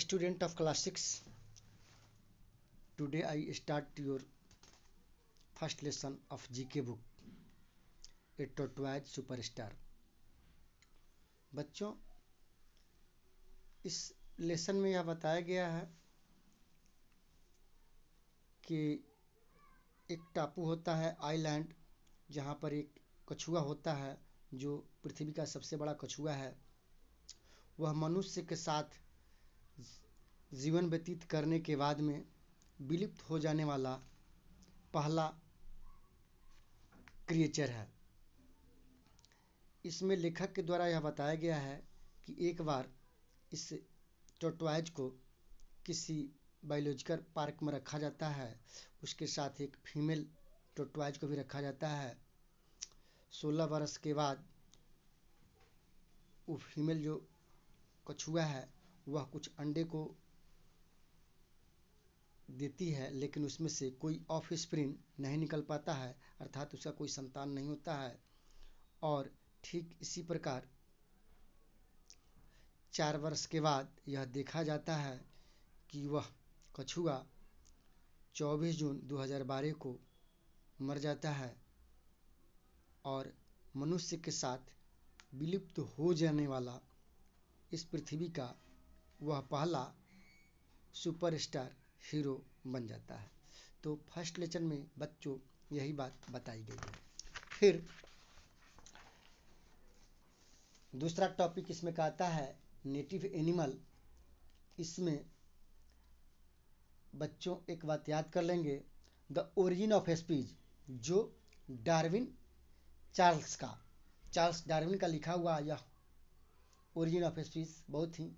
student of class 6 today i start your first lesson of gk book a tortoise superstar बच्चों इस lesson में यह बताया गया है कि एक टापू होता है आइलैंड जहाँ पर एक कछुआ होता है जो पृथ्वी का सबसे बड़ा कछुआ है वह मनुष्य के साथ जीवन व्यतीत करने के बाद में विलुप्त हो जाने वाला पहला क्रिएचर है इसमें लेखक के द्वारा यह बताया गया है कि एक बार इस टोटवाइज को किसी बायोलॉजिकल पार्क में रखा जाता है उसके साथ एक फीमेल टोटवाइज को भी रखा जाता है सोलह वर्ष के बाद वो फीमेल जो कछुआ है वह कुछ अंडे को देती है लेकिन उसमें से कोई ऑफ स्प्रिंग नहीं निकल पाता है अर्थात उसका कोई संतान नहीं होता है और ठीक इसी प्रकार चार वर्ष के बाद यह देखा जाता है कि वह कछुआ 24 जून 2012 को मर जाता है और मनुष्य के साथ विलुप्त हो जाने वाला इस पृथ्वी का वह पहला सुपरस्टार हीरो बन जाता है तो फर्स्ट लेसन में बच्चों यही बात बताई गई है फिर दूसरा टॉपिक इसमें कहता है नेटिव एनिमल इसमें बच्चों एक बात याद कर लेंगे द ओरिजिन ऑफ स्पीच जो डार्विन चार्ल्स का चार्ल्स डार्विन का लिखा हुआ यह ओरिजिन ऑफ स्पीच बहुत ही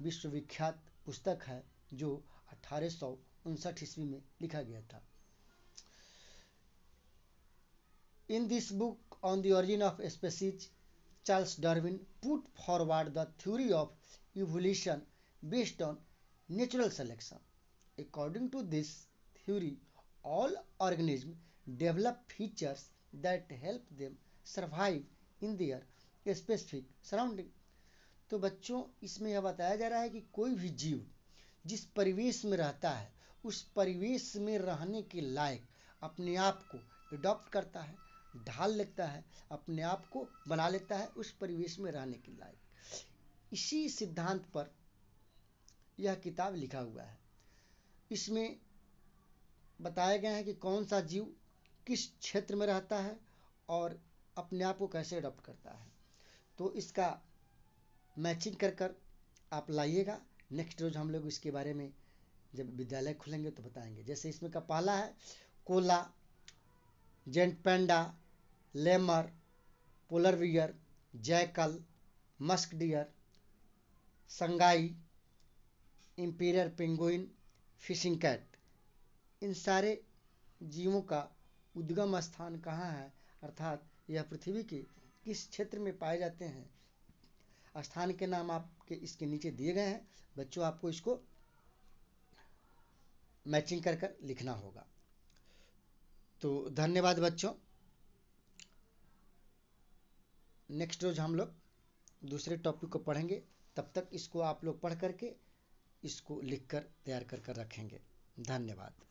विश्वविख्यात पुस्तक है जो अठारह ईस्वी में लिखा गया था in this book on the origin of species Charles Darwin put forward the theory of evolution based on natural selection according to this theory all organism develop features that help them survive in their specific surrounding तो बच्चों इसमें यह बताया जा रहा है कि कोई भी जीव जिस परिवेश में रहता है उस परिवेश में रहने के लायक अपने आप को एडॉप्ट करता है ढाल लेता है अपने आप को बना लेता है उस परिवेश में रहने के लायक इसी सिद्धांत पर यह किताब लिखा हुआ है इसमें बताया गया है कि कौन सा जीव किस क्षेत्र में रहता है और अपने आप को कैसे अडॉप्ट करता है तो इसका मैचिंग कर कर आप लाइएगा नेक्स्ट रोज हम लोग इसके बारे में जब विद्यालय खुलेंगे तो बताएंगे जैसे इसमें का पहला है koala giant panda lemur polar bear jackal musk deer Sangai emperor penguin fishing cat इन सारे जीवों का उद्गम स्थान कहाँ है अर्थात यह पृथ्वी के किस क्षेत्र में पाए जाते हैं स्थान के नाम आपके इसके नीचे दिए गए हैं बच्चों आपको इसको मैचिंग कर कर लिखना होगा तो धन्यवाद बच्चों नेक्स्ट रोज हम लोग दूसरे टॉपिक को पढ़ेंगे तब तक इसको आप लोग पढ़ करके इसको लिख कर तैयार कर कर रखेंगे धन्यवाद